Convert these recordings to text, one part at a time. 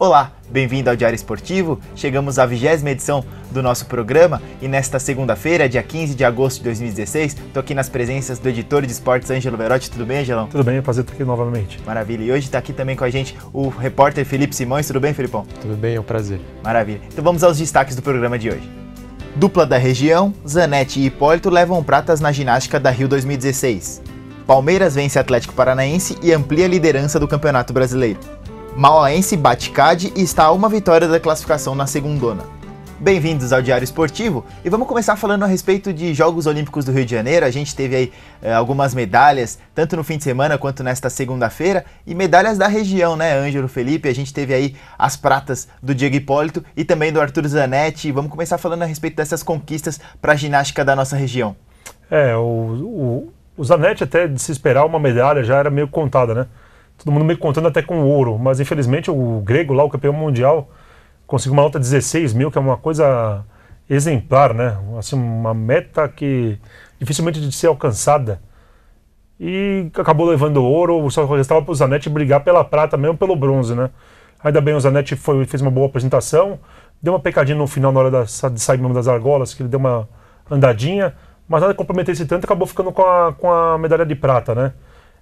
Olá, bem-vindo ao Diário Esportivo. Chegamos à vigésima edição do nosso programa e nesta segunda-feira, dia 15 de agosto de 2016, estou aqui nas presenças do editor de esportes Ângelo Verotti. Tudo bem, Angelão? Tudo bem, é um prazer estar aqui novamente. Maravilha. E hoje está aqui também com a gente o repórter Felipe Simões. Tudo bem, Felipão? Tudo bem, é um prazer. Maravilha. Então vamos aos destaques do programa de hoje. Dupla da região, Zanetti e Hipólito levam pratas na ginástica da Rio 2016. Palmeiras vence Atlético Paranaense e amplia a liderança do Campeonato Brasileiro. Mauaense bate CAD e está a uma vitória da classificação na segundona. Bem-vindos ao Diário Esportivo e vamos começar falando a respeito de Jogos Olímpicos do Rio de Janeiro. A gente teve aí eh, algumas medalhas, tanto no fim de semana quanto nesta segunda-feira, e medalhas da região, né, Ângelo Felipe? A gente teve aí as pratas do Diego Hipólito e também do Arthur Zanetti. Vamos começar falando a respeito dessas conquistas para a ginástica da nossa região. É, o, o, o Zanetti até de se esperar uma medalha já era meio contada, né? todo mundo meio contando até com ouro, mas infelizmente o grego lá, o campeão mundial, conseguiu uma nota 16 mil, que é uma coisa exemplar, né? Assim, uma meta que dificilmente de ser alcançada. E acabou levando ouro, só restava para o Zanetti brigar pela prata mesmo, pelo bronze, né? Ainda bem o Zanetti foi, fez uma boa apresentação, deu uma pecadinha no final na hora da, de sair mesmo das argolas, que ele deu uma andadinha, mas nada comprometesse tanto, acabou ficando com a, com a medalha de prata, né?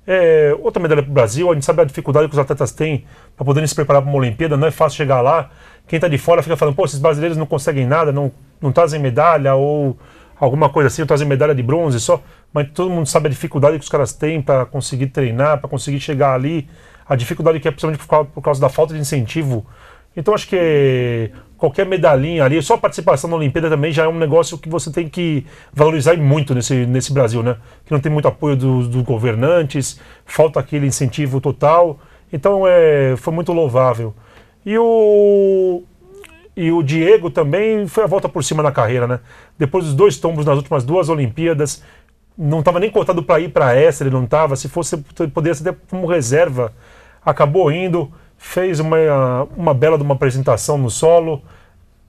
É, outra medalha para o Brasil, a gente sabe a dificuldade que os atletas têm para poderem se preparar para uma Olimpíada, não é fácil chegar lá. Quem está de fora fica falando, pô, esses brasileiros não conseguem nada, não, não trazem medalha ou alguma coisa assim, não trazem medalha de bronze só. Mas todo mundo sabe a dificuldade que os caras têm para conseguir treinar, para conseguir chegar ali, a dificuldade que é principalmente por causa, por causa da falta de incentivo. Então acho que qualquer medalhinha ali, só a participação na Olimpíada também já é um negócio que você tem que valorizar muito nesse, nesse Brasil, né? Que não tem muito apoio dos, governantes, falta aquele incentivo total. Então é, foi muito louvável. E o, e o Diego também foi a volta por cima na carreira, né? Depois dos dois tombos nas últimas duas Olimpíadas, não estava nem cotado para ir para essa, ele não estava. Se fosse, poderia ser até como reserva. Acabou indo fez uma, uma bela de uma apresentação no solo,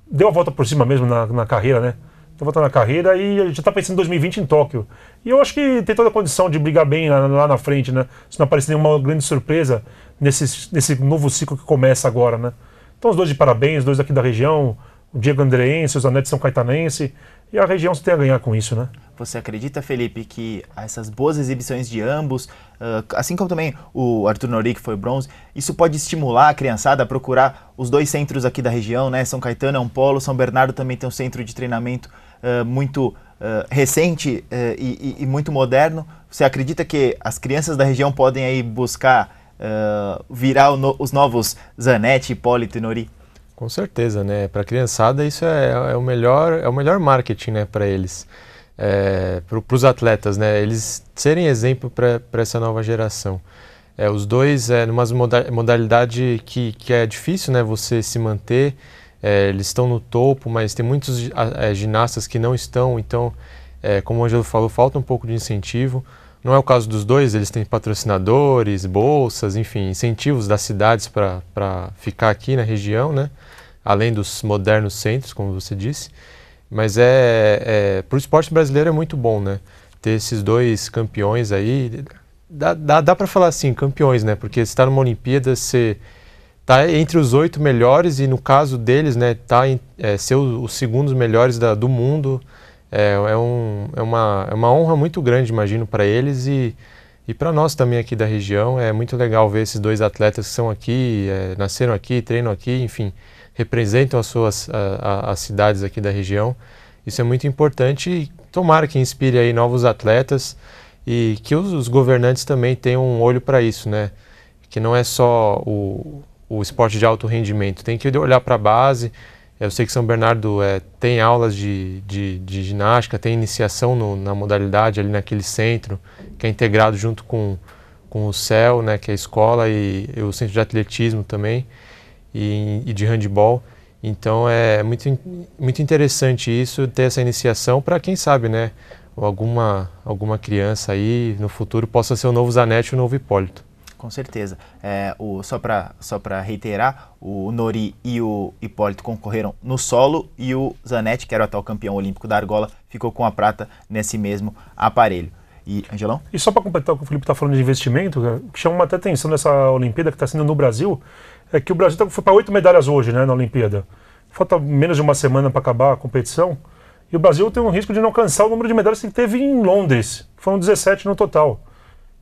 deu a volta por cima mesmo na, na carreira, né? Deu a volta na carreira e já está pensando em 2020 em Tóquio. E eu acho que tem toda a condição de brigar bem lá, lá na frente, né? Se não aparecer nenhuma grande surpresa nesse, nesse novo ciclo que começa agora, né? Então os dois de parabéns, os dois aqui da região, o Diego Andreense, o Zanetti São Caetanense, e a região se tem a ganhar com isso, né? Você acredita, Felipe, que essas boas exibições de ambos, uh, assim como também o Arthur Nori, que foi bronze, isso pode estimular a criançada a procurar os dois centros aqui da região, né? São Caetano é um polo, São Bernardo também tem um centro de treinamento uh, muito uh, recente e, e, muito moderno. Você acredita que as crianças da região podem aí buscar virar no, os novos Zanetti, Hipólito e Nori? Com certeza, né? Para a criançada isso é, é, o melhor, é o melhor marketing, né, para eles, é, para os atletas, né? Eles serem exemplo para essa nova geração. É, os dois é numa modalidade que, que é difícil, né? Você se manter, é, eles estão no topo, mas tem muitos é, ginastas que não estão, então, é, como o Angelo falou, falta um pouco de incentivo. Não é o caso dos dois, eles têm patrocinadores, bolsas, enfim, incentivos das cidades para ficar aqui na região, né? além dos modernos centros, como você disse. Mas é, é para o esporte brasileiro é muito bom, né? Ter esses dois campeões aí. Dá, dá, dá para falar assim, campeões, né? Porque você está numa Olimpíada, você está entre os oito melhores e, no caso deles, né, tá em, é, ser os, segundos melhores da, do mundo é, é, um, é, uma, é uma honra muito grande, imagino, para eles e, e para nós também aqui da região. É muito legal ver esses dois atletas que são aqui, é, nasceram aqui, treinam aqui, enfim, representam as suas a, a, as cidades aqui da região. Isso é muito importante e tomara que inspire aí novos atletas e que os, os governantes também tenham um olho para isso, né? Que não é só o, o esporte de alto rendimento, tem que olhar para a base, eu sei que São Bernardo é, tem aulas de, de, de ginástica, tem iniciação no, na modalidade ali naquele centro, que é integrado junto com, com o CEL, né, que é a escola, e, e o centro de atletismo também, e, e de handball. Então é muito, muito interessante isso, ter essa iniciação para quem sabe, né? Alguma, alguma criança aí no futuro possa ser o novo Zanetti ou o novo Hipólito. Com certeza. É, o, só para só reiterar, o Nori e o Hipólito concorreram no solo e o Zanetti, que era o atual campeão olímpico da argola, ficou com a prata nesse mesmo aparelho. E, Angelão? E só para completar o que o Felipe está falando de investimento, o que chama muita atenção nessa Olimpíada que está sendo no Brasil, é que o Brasil tá, foi para oito medalhas hoje né, na Olimpíada. Falta menos de uma semana para acabar a competição. E o Brasil tem um risco de não alcançar o número de medalhas que teve em Londres. Foram 17 no total.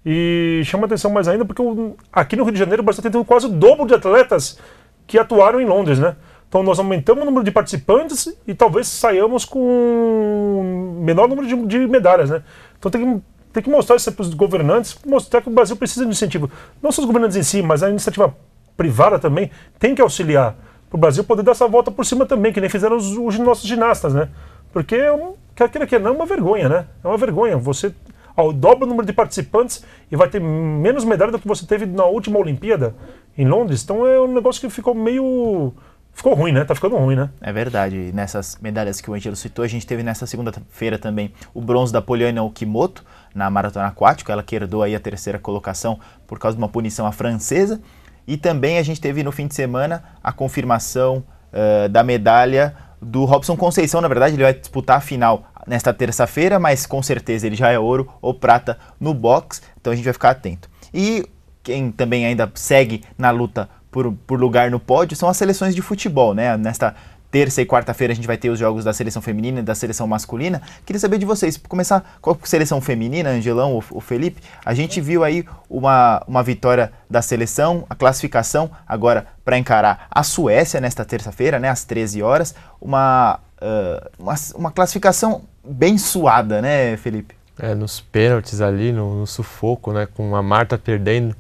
E chama atenção mais ainda porque o, aqui no Rio de Janeiro o Brasil tem quase o dobro de atletas que atuaram em Londres, né? Então nós aumentamos o número de participantes e talvez saiamos com um menor número de, de medalhas, né? Então tem que, tem que mostrar isso para os governantes, mostrar que o Brasil precisa de incentivo. Não só os governantes em si, mas a iniciativa privada também tem que auxiliar para o Brasil poder dar essa volta por cima também, que nem fizeram os, os nossos ginastas, né? Porque, é quer queira que não, é uma vergonha, né? É uma vergonha. Você ao dobro o número de participantes e vai ter menos medalha do que você teve na última Olimpíada em Londres. Então é um negócio que ficou meio. Ficou ruim, né? Tá ficando ruim, né? É verdade. Nessas medalhas que o Angelo citou, a gente teve nessa segunda-feira também o bronze da Poliana Okimoto na maratona aquática. Ela que herdou aí a terceira colocação por causa de uma punição à francesa. E também a gente teve no fim de semana a confirmação uh, da medalha do Robson Conceição, na verdade, ele vai disputar a final nesta terça-feira, mas com certeza ele já é ouro ou prata no box, então a gente vai ficar atento. E quem também ainda segue na luta por, por lugar no pódio são as seleções de futebol, né? Nesta terça e quarta-feira a gente vai ter os jogos da seleção feminina e da seleção masculina. Queria saber de vocês, para começar com é a seleção feminina, Angelão ou Felipe, a gente viu aí uma, uma vitória da seleção, a classificação agora para encarar a Suécia nesta terça-feira, né, às 13 horas, uma, uh, uma, uma classificação bem suada, né, Felipe? É, nos pênaltis ali, no, no, sufoco, né, com a Marta perdendo.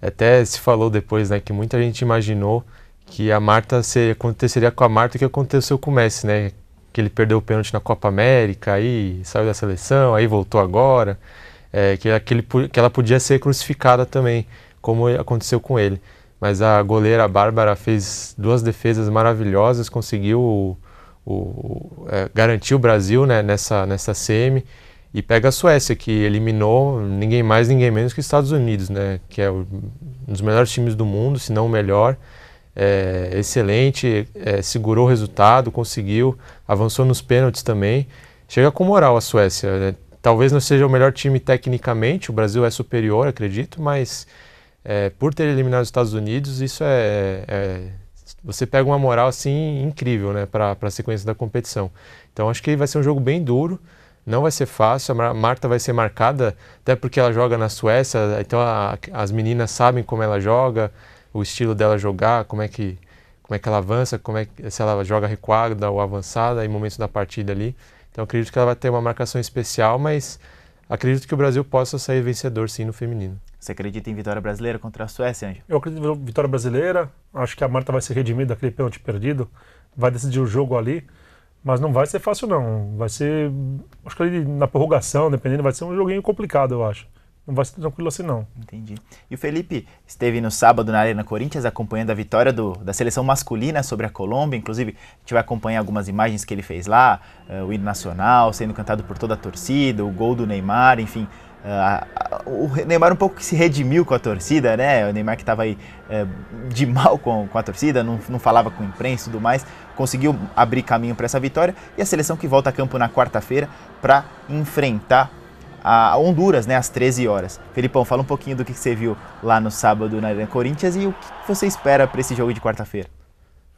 Até se falou depois, né, que muita gente imaginou que a Marta se aconteceria com a Marta o que aconteceu com o Messi, né? Que ele perdeu o pênalti na Copa América, aí saiu da seleção, aí voltou agora. É, que, aquele, que ela podia ser crucificada também, como aconteceu com ele. Mas a goleira Bárbara fez duas defesas maravilhosas, conseguiu o, é, garantiu o Brasil né, nessa, nessa semi e pega a Suécia, que eliminou ninguém mais, ninguém menos que os Estados Unidos, né, que é o, um dos melhores times do mundo, se não o melhor. É, excelente, é, segurou o resultado, conseguiu, avançou nos pênaltis também. Chega com moral a Suécia. Né? Talvez não seja o melhor time tecnicamente, o Brasil é superior, acredito, mas é, por ter eliminado os Estados Unidos, isso é, é você pega uma moral assim incrível né, para a sequência da competição. Então acho que vai ser um jogo bem duro, não vai ser fácil. A Marta vai ser marcada, até porque ela joga na Suécia, então a, as meninas sabem como ela joga, o estilo dela jogar, como é que, como é que ela avança, como é que, se ela joga recuada ou avançada em momentos da partida ali. Então acredito que ela vai ter uma marcação especial, mas acredito que o Brasil possa sair vencedor sim no feminino. Você acredita em vitória brasileira contra a Suécia, Anjo? Eu acredito em vitória brasileira. Acho que a Marta vai se redimir daquele pênalti perdido. Vai decidir o jogo ali. Mas não vai ser fácil, não. Vai ser. Acho que ali na prorrogação, dependendo, vai ser um joguinho complicado, eu acho. Não vai ser tranquilo assim, não. Entendi. E o Felipe esteve no sábado na Arena Corinthians acompanhando a vitória do, da seleção masculina sobre a Colômbia. Inclusive, a gente vai acompanhar algumas imagens que ele fez lá, uh, o hino nacional sendo cantado por toda a torcida, o gol do Neymar, enfim. Uh, o Neymar um pouco que se redimiu com a torcida, né? O Neymar que estava aí é, de mal com, com a torcida, não, não falava com a imprensa e tudo mais, conseguiu abrir caminho para essa vitória. E a seleção que volta a campo na quarta-feira para enfrentar a Honduras, né, às 13 horas. Felipão, fala um pouquinho do que você viu lá no sábado na Arena Corinthians e o que você espera para esse jogo de quarta-feira.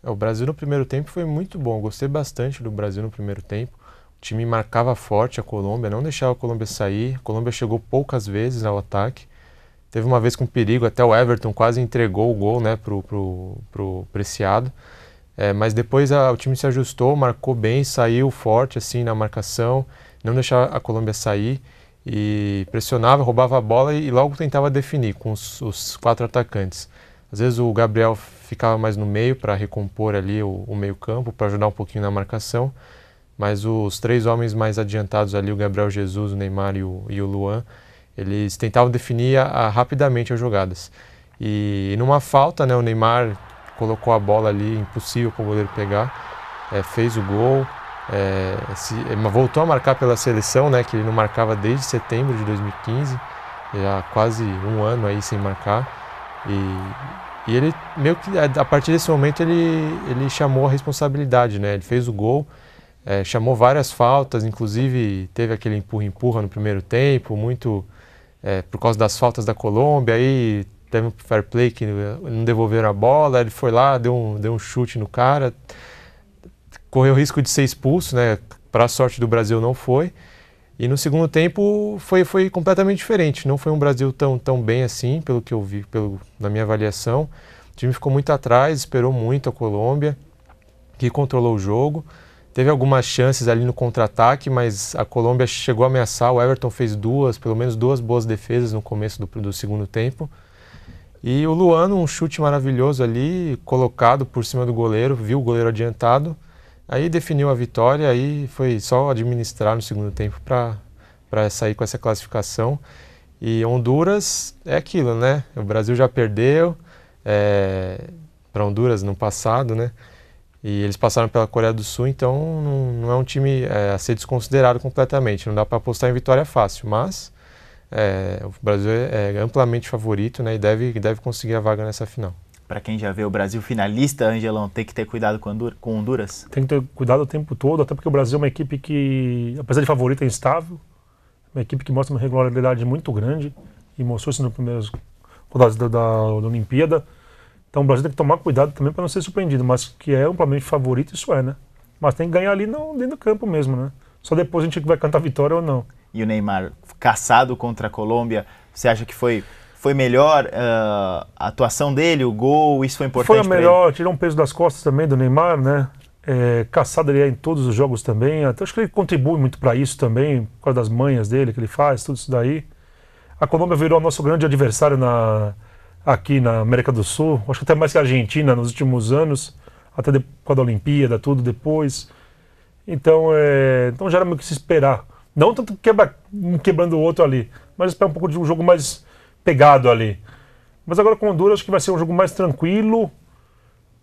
É, o Brasil no primeiro tempo foi muito bom, gostei bastante do Brasil no primeiro tempo. O time marcava forte a Colômbia, não deixava a Colômbia sair. A Colômbia chegou poucas vezes ao ataque. Teve uma vez com perigo, até o Everton quase entregou o gol né, para pro, pro Preciado. É, mas depois a, o time se ajustou, marcou bem, saiu forte assim na marcação, não deixava a Colômbia sair e pressionava, roubava a bola e, e logo tentava definir com os, os, quatro atacantes. Às vezes o Gabriel ficava mais no meio para recompor ali o, o meio-campo, para ajudar um pouquinho na marcação. Mas os três homens mais adiantados ali, o Gabriel Jesus, o Neymar e o, e o Luan, eles tentavam definir a, a, rapidamente as jogadas. E, e, numa falta, né, o Neymar colocou a bola ali, impossível para o goleiro pegar, é, fez o gol, é, se, é, voltou a marcar pela seleção, né, que ele não marcava desde setembro de 2015, já quase um ano aí sem marcar. E, e ele meio que a partir desse momento ele, ele chamou a responsabilidade, né? Ele fez o gol, é, chamou várias faltas, inclusive teve aquele empurra-empurra no primeiro tempo, muito é, por causa das faltas da Colômbia, aí teve um fair play que não devolveram a bola, ele foi lá, deu um, deu um chute no cara, correu o risco de ser expulso, né? Para a sorte do Brasil não foi. E no segundo tempo foi, foi completamente diferente. Não foi um Brasil tão, tão bem assim, pelo que eu vi, pelo, na minha avaliação. O time ficou muito atrás, esperou muito a Colômbia, que controlou o jogo. Teve algumas chances ali no contra-ataque, mas a Colômbia chegou a ameaçar. O Everton fez duas, pelo menos duas boas defesas no começo do, do segundo tempo. E o Luano, um chute maravilhoso ali, colocado por cima do goleiro, viu o goleiro adiantado. Aí definiu a vitória, aí foi só administrar no segundo tempo para sair com essa classificação. E Honduras é aquilo, né? O Brasil já perdeu é, para Honduras no passado, né? E eles passaram pela Coreia do Sul, então não, não é um time é, a ser desconsiderado completamente. Não dá para apostar em vitória fácil, mas é, o Brasil é, é amplamente favorito né, e deve, deve conseguir a vaga nessa final. Para quem já vê o Brasil finalista, Angelão, tem que ter cuidado com, com Honduras? Tem que ter cuidado o tempo todo, até porque o Brasil é uma equipe que, apesar de favorita, é instável. Uma equipe que mostra uma regularidade muito grande e mostrou isso nos primeiros rodados da, da, da Olimpíada. Então o Brasil tem que tomar cuidado também para não ser surpreendido, mas que é amplamente favorito, isso é, né? Mas tem que ganhar ali no, dentro do campo mesmo, né? Só depois a gente vai cantar vitória ou não. E o Neymar caçado contra a Colômbia, você acha que foi foi melhor uh, a atuação dele, o gol, isso foi importante? Foi a melhor, tirou um peso das costas também do Neymar, né? É, caçado ele é em todos os jogos também. Até acho que ele contribui muito para isso também, por causa das manhas dele que ele faz, tudo isso daí. A Colômbia virou nosso grande adversário na, aqui na América do Sul, acho que até mais que a Argentina nos últimos anos, até por causa da Olimpíada, tudo depois. Então, é, então já era meio que se esperar. Não tanto quebra, quebrando o outro ali, mas esperar um pouco de um jogo mais pegado ali. Mas agora com Honduras acho que vai ser um jogo mais tranquilo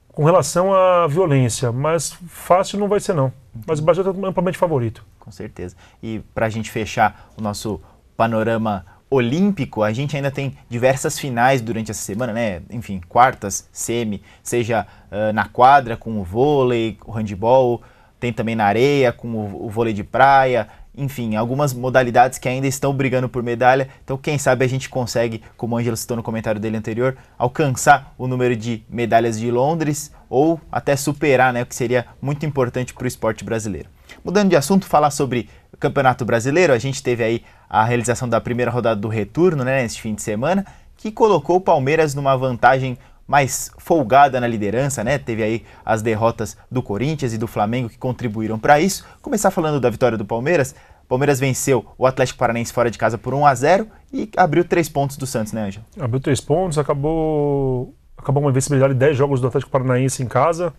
com relação à violência, mas fácil não vai ser não. Uhum. Mas o Brasil é amplamente favorito. Com certeza. E para a gente fechar o nosso panorama olímpico, a gente ainda tem diversas finais durante essa semana, né? Enfim, quartas, semi, seja uh, na quadra com o vôlei, o handball, tem também na areia com o, o vôlei de praia, enfim, algumas modalidades que ainda estão brigando por medalha. Então, quem sabe a gente consegue, como o Ângelo citou no comentário dele anterior, alcançar o número de medalhas de Londres ou até superar, né, o que seria muito importante para o esporte brasileiro. Mudando de assunto, falar sobre Campeonato Brasileiro, a gente teve aí a realização da primeira rodada do retorno, né, nesse fim de semana, que colocou o Palmeiras numa vantagem mais folgada na liderança, né? Teve aí as derrotas do Corinthians e do Flamengo que contribuíram para isso. Começar falando da vitória do Palmeiras. Palmeiras venceu o Atlético Paranaense fora de casa por 1 a 0 e abriu três pontos do Santos, né, Angel? Abriu três pontos, acabou acabou uma invencibilidade de 10 jogos do Atlético Paranaense em casa.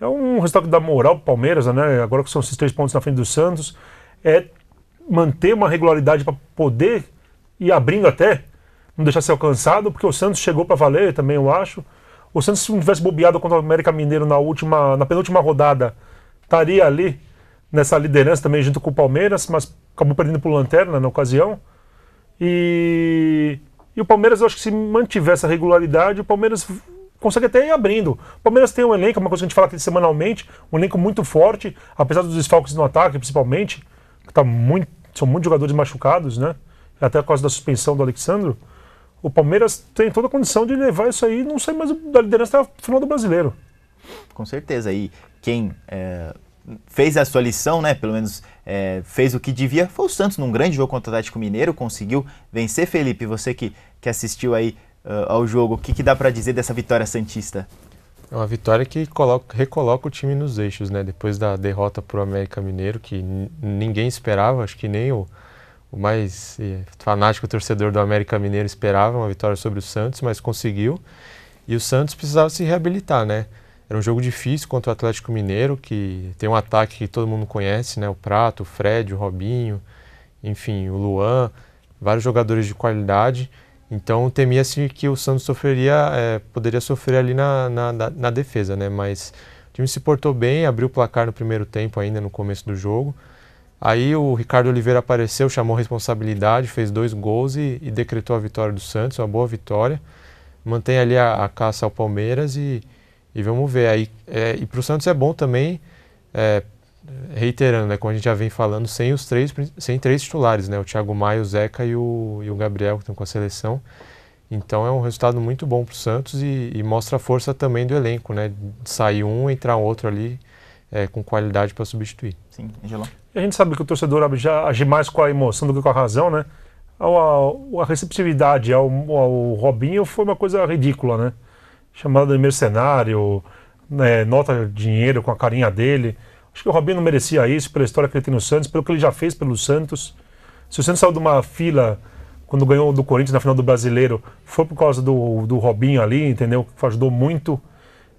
É um resultado da moral pro Palmeiras, né? Agora que são esses três pontos na frente do Santos é manter uma regularidade para poder ir abrindo até, não deixar ser alcançado, porque o Santos chegou para valer também, eu acho. O Santos, se não tivesse bobeado contra o América Mineiro na última, na penúltima rodada, estaria ali nessa liderança também junto com o Palmeiras, mas acabou perdendo para o Lanterna na ocasião. E, e o Palmeiras, eu acho que se mantiver essa regularidade, o Palmeiras consegue até ir abrindo. O Palmeiras tem um elenco, é uma coisa que a gente fala aqui semanalmente, um elenco muito forte, apesar dos desfalques no ataque, principalmente tá muito, são muitos jogadores machucados, né? Até por causa da suspensão do Alexandro. O Palmeiras tem toda a condição de levar isso aí, não sei mais da liderança tá até final do brasileiro. Com certeza. E quem é, fez a sua lição, né? Pelo menos é, fez o que devia, foi o Santos num grande jogo contra o Atlético Mineiro, conseguiu vencer, Felipe. Você que, que assistiu aí uh, ao jogo, o que, que dá para dizer dessa vitória Santista? É uma vitória que coloca, recoloca o time nos eixos, né? Depois da derrota para o América Mineiro, que ninguém esperava, acho que nem o, o mais eh, fanático torcedor do América Mineiro esperava uma vitória sobre o Santos, mas conseguiu. E o Santos precisava se reabilitar, né? Era um jogo difícil contra o Atlético Mineiro, que tem um ataque que todo mundo conhece, né? O Prato, o Fred, o Robinho, enfim, o Luan, vários jogadores de qualidade. Então temia-se que o Santos sofreria, é, poderia sofrer ali na, na, na, defesa, né? Mas o time se portou bem, abriu o placar no primeiro tempo ainda, no começo do jogo. Aí o Ricardo Oliveira apareceu, chamou responsabilidade, fez dois gols e, e, decretou a vitória do Santos, uma boa vitória. Mantém ali a, a caça ao Palmeiras e, e vamos ver. Aí, é, e para o Santos é bom também, é, reiterando, né, como a gente já vem falando, sem os três, sem três titulares, né, o Thiago Maia, o Zeca e o, e o Gabriel que estão com a seleção. Então é um resultado muito bom para o Santos e, e, mostra a força também do elenco, né, de sair um, entrar outro ali é, com qualidade para substituir. Sim, Angelão. E a gente sabe que o torcedor já age mais com a emoção do que com a razão, né? A, a, a receptividade ao, ao Robinho foi uma coisa ridícula, né? Chamada de mercenário, né, nota dinheiro com a carinha dele. Acho que o Robinho não merecia isso pela história que ele tem no Santos, pelo que ele já fez pelo Santos. Se o Santos saiu de uma fila quando ganhou do Corinthians na final do Brasileiro, foi por causa do, do Robinho ali, entendeu? Que ajudou muito.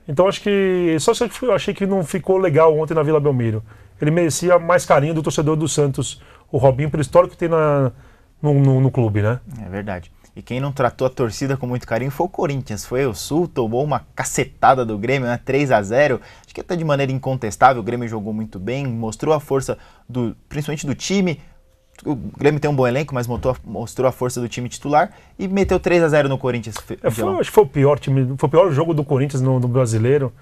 Então acho que. Só se eu achei que não ficou legal ontem na Vila Belmiro. Ele merecia mais carinho do torcedor do Santos, o Robinho, pelo histórico que tem na, no, no, no clube, né? É verdade. E quem não tratou a torcida com muito carinho foi o Corinthians. Foi o Sul, tomou uma cacetada do Grêmio, né? 3 a 0 Acho que até de maneira incontestável, o Grêmio jogou muito bem, mostrou a força do, principalmente do time. O Grêmio tem um bom elenco, mas mostrou a, mostrou a força do time titular e meteu 3 a 0 no Corinthians. É, foi, acho que foi o pior time, foi o pior jogo do Corinthians no, no brasileiro.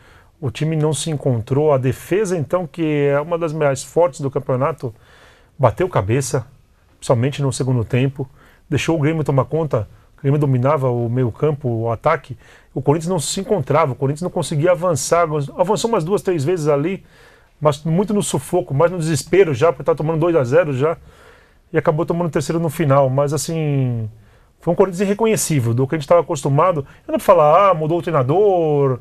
O time não se encontrou. A defesa, então, que é uma das mais fortes do campeonato, bateu cabeça, principalmente no segundo tempo deixou o Grêmio tomar conta, o Grêmio dominava o meio-campo, o ataque. O Corinthians não se encontrava, o Corinthians não conseguia avançar. Avançou umas duas, três vezes ali, mas muito no sufoco, mais no desespero já, porque estava tomando 2 a 0 já. E acabou tomando o terceiro no final. Mas assim. Foi um Corinthians irreconhecível do que a gente estava acostumado. Eu não vou falar, ah, mudou o treinador,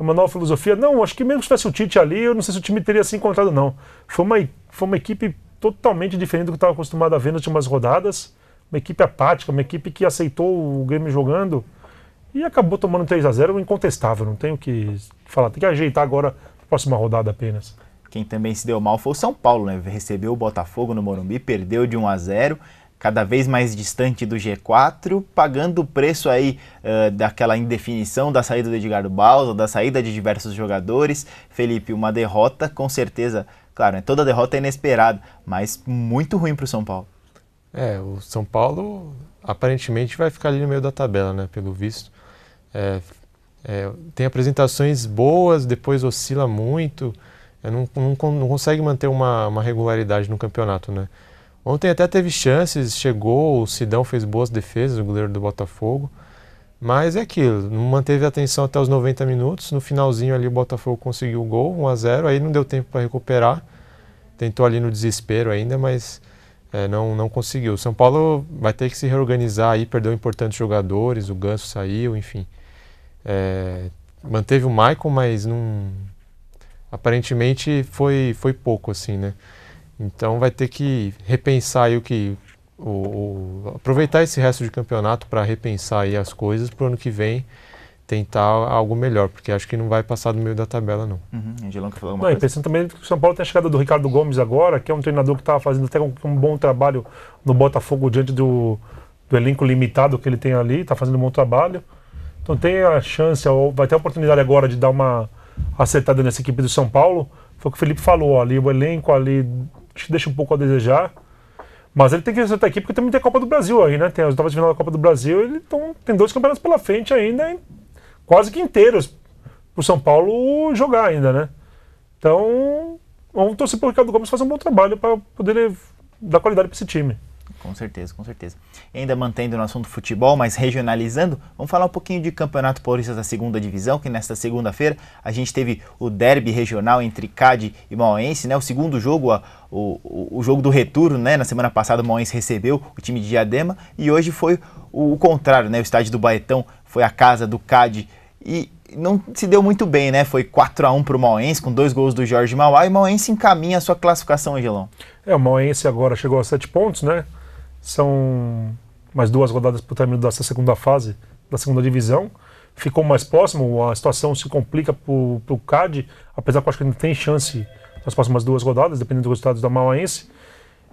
é uma nova filosofia. Não, acho que mesmo se tivesse o Tite ali, eu não sei se o time teria se encontrado, não. Foi uma, foi uma equipe totalmente diferente do que estava acostumado a ver nas últimas rodadas uma equipe apática, uma equipe que aceitou o Grêmio jogando e acabou tomando 3 a 0 incontestável, não tenho o que falar. Tem que ajeitar agora a próxima rodada apenas. Quem também se deu mal foi o São Paulo, né? Recebeu o Botafogo no Morumbi, perdeu de 1 a 0 cada vez mais distante do G4, pagando o preço aí uh, daquela indefinição da saída do Edgardo Balsa, da saída de diversos jogadores. Felipe, uma derrota com certeza, claro, né? toda derrota é inesperada, mas muito ruim para o São Paulo. É, o São Paulo aparentemente vai ficar ali no meio da tabela, né? Pelo visto. É, é, tem apresentações boas, depois oscila muito, é, não, não, não, consegue manter uma, uma, regularidade no campeonato, né? Ontem até teve chances, chegou, o Sidão fez boas defesas, o goleiro do Botafogo, mas é aquilo, não manteve a atenção até os 90 minutos, no finalzinho ali o Botafogo conseguiu o gol, 1 a 0 aí não deu tempo para recuperar, tentou ali no desespero ainda, mas é, não, não conseguiu. O São Paulo vai ter que se reorganizar aí, perdeu importantes jogadores, o Ganso saiu, enfim. É, manteve o Michael mas não, aparentemente foi, foi pouco, assim, né? Então vai ter que repensar aí o que. O, o aproveitar esse resto de campeonato para repensar aí as coisas para o ano que vem tentar algo melhor, porque acho que não vai passar do meio da tabela, não. Uhum. Angelão quer falar alguma não, coisa? Pensando também que o São Paulo tem a chegada do Ricardo Gomes agora, que é um treinador que estava fazendo até um, um, bom trabalho no Botafogo diante do, do elenco limitado que ele tem ali, está fazendo um bom trabalho. Então tem a chance, vai ter a oportunidade agora de dar uma acertada nessa equipe do São Paulo. Foi o que o Felipe falou, ali o elenco ali deixa um pouco a desejar. Mas ele tem que acertar a equipe porque também tem a Copa do Brasil aí, né? Tem as oitavas de final da Copa do Brasil, ele então, tem dois campeonatos pela frente ainda, quase que inteiras o São Paulo jogar ainda, né? Então, vamos torcer pro Ricardo Gomes fazer um bom trabalho para poder dar qualidade para esse time. Com certeza, com certeza. E ainda mantendo no assunto futebol, mas regionalizando, vamos falar um pouquinho de Campeonato Paulista da Segunda Divisão, que nesta segunda-feira a gente teve o derby regional entre CAD e Mauense, né? O segundo jogo, a, o, o jogo do retorno, né? Na semana passada o Mauense recebeu o time de Diadema e hoje foi o, o contrário, né? O estádio do Baetão foi a casa do CAD e não se deu muito bem, né? Foi 4 a 1 para o Mauense, com dois gols do Jorge Mauá, e o Mauense encaminha a sua classificação, Angelão. É, o Mauense agora chegou a 7 pontos, né? São mais duas rodadas para o término dessa segunda fase da segunda divisão. Ficou mais próximo, a situação se complica para o CAD, apesar que eu acho que ainda tem chance nas próximas duas rodadas, dependendo dos resultados da Mauense.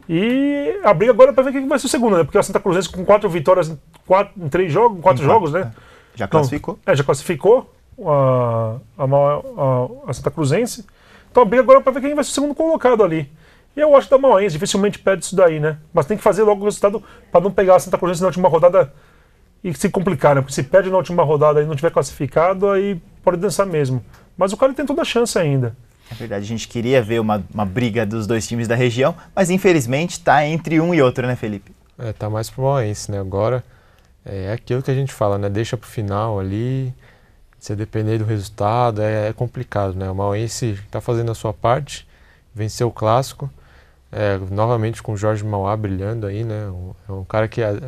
E a briga agora é para ver quem vai ser o segundo, né? Porque o Santa Cruzense com quatro vitórias em, quatro, em três jogos, quatro jogos, né? É. Já então, classificou? Então, é, já classificou a, a, a, a Santa Cruzense. Então a briga agora é para ver quem vai ser o segundo colocado ali. E eu acho que da Mauense dificilmente perde isso daí, né? Mas tem que fazer logo o resultado para não pegar a Santa Cruzense na última rodada e se complicar, né? Porque se perde na última rodada e não tiver classificado, aí pode dançar mesmo. Mas o cara tem toda a chance ainda. Na é verdade, a gente queria ver uma, uma briga dos dois times da região, mas infelizmente está entre um e outro, né, Felipe? É, tá mais pro Mauense, né? Agora é, é aquilo que a gente fala, né? Deixa pro final ali, se depender do resultado, é, é complicado, né? O Mauense tá fazendo a sua parte, venceu o clássico, é, novamente com o Jorge Mauá brilhando aí, né? Um, é um cara que é,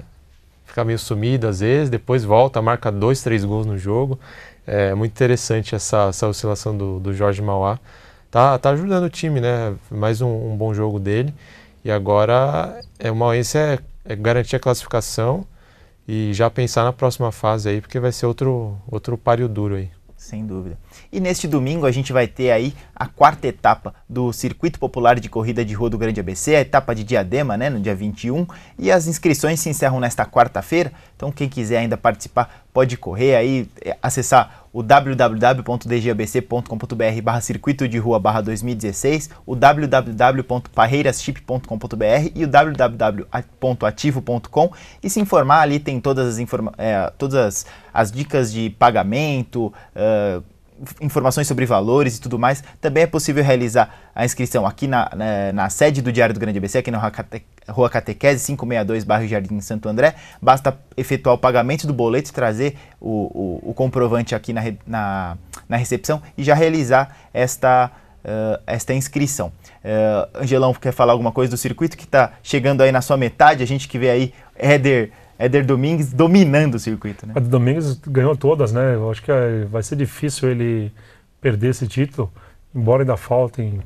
fica meio sumido às vezes, depois volta, marca dois, três gols no jogo. É, é muito interessante essa, essa oscilação do, do Jorge Mauá tá, tá ajudando o time, né? Mais um, um bom jogo dele. E agora é uma esse é, é, garantir a classificação e já pensar na próxima fase aí, porque vai ser outro outro páreo duro aí. Sem dúvida. E neste domingo a gente vai ter aí a quarta etapa do Circuito Popular de Corrida de Rua do Grande ABC, a etapa de Diadema, né, no dia 21, e as inscrições se encerram nesta quarta-feira. Então quem quiser ainda participar pode correr aí, é, acessar o www.dgabc.com.br barra circuito de rua barra 2016, o www.parreiraschip.com.br e o www.ativo.com e se informar ali tem todas as, informa é, todas as, as dicas de pagamento, uh, informações sobre valores e tudo mais, também é possível realizar a inscrição aqui na, na, né, na sede do Diário do Grande ABC, aqui na Rua, Cate, Rua Catequese 562, bairro Jardim Santo André. Basta efetuar o pagamento do boleto e trazer o, o, o comprovante aqui na, na, na recepção e já realizar esta Uh, esta inscrição. Uh, Angelão, quer falar alguma coisa do circuito que está chegando aí na sua metade? A gente que vê aí Éder Éder Domingues dominando o circuito, né? Éder Domingues ganhou todas, né? Eu acho que eh, vai ser difícil ele perder esse título, embora ainda faltem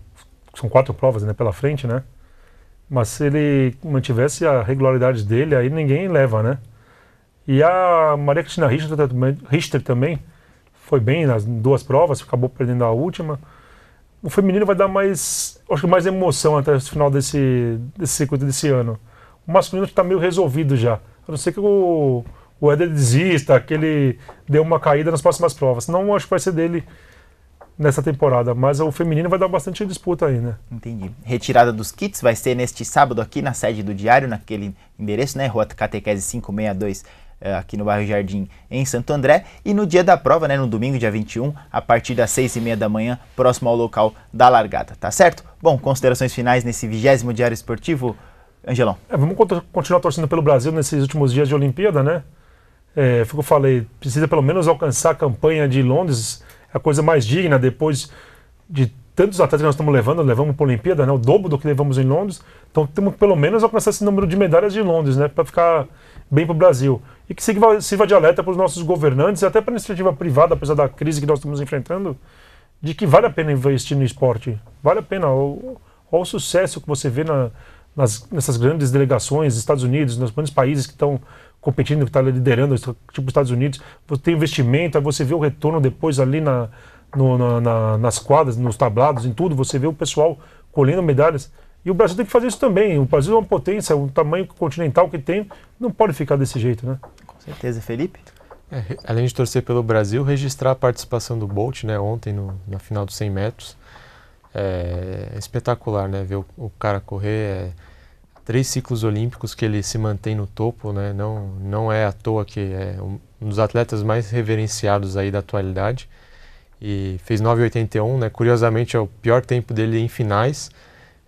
são quatro provas né, pela frente, né? Mas se ele mantivesse a regularidade dele, aí ninguém leva, né? E a Maria Cristina Richter, também foi bem nas duas provas, acabou perdendo a última. O feminino vai dar mais, acho que mais emoção até o final desse, desse circuito desse ano. O masculino está meio resolvido já. A não ser que o, o Éder desista, que ele dê uma caída nas próximas provas. Não acho que vai ser dele nessa temporada, mas o feminino vai dar bastante disputa aí, né? Entendi. Retirada dos kits vai ser neste sábado aqui na sede do Diário, naquele endereço, né? Rua Catequese 562, eh, aqui no bairro Jardim, em Santo André. E no dia da prova, né, no domingo, dia 21, a partir das 6 e meia da manhã, próximo ao local da largada, tá certo? Bom, considerações finais nesse vigésimo Diário Esportivo, Angelão. É, vamos continuar torcendo pelo Brasil nesses últimos dias de Olimpíada, né? É, eu falei, precisa pelo menos alcançar a campanha de Londres, a coisa mais digna depois de tantos atletas que nós estamos levando, levamos para a Olimpíada, né? O dobro do que levamos em Londres. Então temos que pelo menos alcançar esse número de medalhas de Londres, né? Para ficar bem para o Brasil. E que sirva, sirva de alerta para os nossos governantes e até para a iniciativa privada, apesar da crise que nós estamos enfrentando, de que vale a pena investir no esporte. Vale a pena. Olha o sucesso que você vê na, nas, nessas grandes delegações, Estados Unidos, nos grandes países que estão competindo, que estão tá liderando, tipo Estados Unidos, você tem investimento, aí você vê o retorno depois ali na, no, na, na, nas quadras, nos tablados, em tudo, você vê o pessoal colhendo medalhas. E o Brasil tem que fazer isso também. O Brasil é uma potência, o é tamanho continental que tem, não pode ficar desse jeito, né? Com certeza, Felipe. É, além de torcer pelo Brasil, registrar a participação do Bolt, né, ontem no, na final dos 100 metros, é, espetacular, né, ver o, o cara correr, é, três ciclos olímpicos que ele se mantém no topo, né? Não, não é à toa que é um dos atletas mais reverenciados aí da atualidade. E fez 9,81, né? Curiosamente é o pior tempo dele em finais.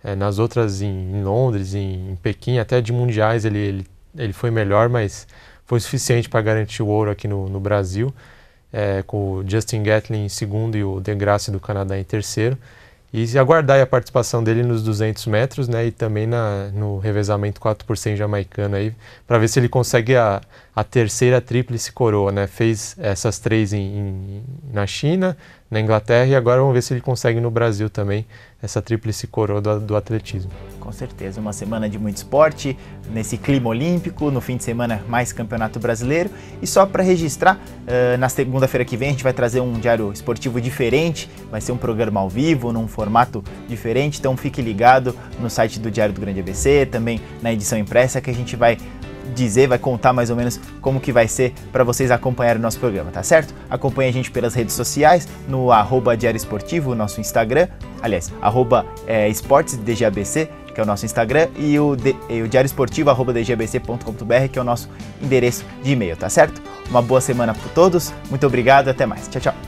É, nas outras em, em Londres, em, em, Pequim, até de mundiais ele, ele, ele foi melhor, mas foi suficiente para garantir o ouro aqui no, no Brasil. É, com o Justin Gatlin em segundo e o Degrassi do Canadá em terceiro. E aguardar a participação dele nos 200 metros, né? E também na, no revezamento 4 por jamaicano aí, para ver se ele consegue a, a terceira tríplice coroa, né? Fez essas três em, em, na China, na Inglaterra e agora vamos ver se ele consegue no Brasil também essa tríplice coroa do, do, atletismo. Com certeza, uma semana de muito esporte, nesse clima olímpico, no fim de semana mais campeonato brasileiro. E só para registrar, uh, na segunda-feira que vem a gente vai trazer um diário esportivo diferente, vai ser um programa ao vivo, num formato diferente, então fique ligado no site do Diário do Grande ABC, também na edição impressa que a gente vai dizer, vai contar mais ou menos como que vai ser para vocês acompanharem o nosso programa, tá certo? Acompanhe a gente pelas redes sociais, no arroba Diário Esportivo, nosso Instagram, aliás, arroba é, esportes DGABC, que é o nosso Instagram, e o, de, e o diário esportivo, arroba dgbc.com.br, que é o nosso endereço de e-mail, tá certo? Uma boa semana para todos, muito obrigado, e até mais. Tchau, tchau.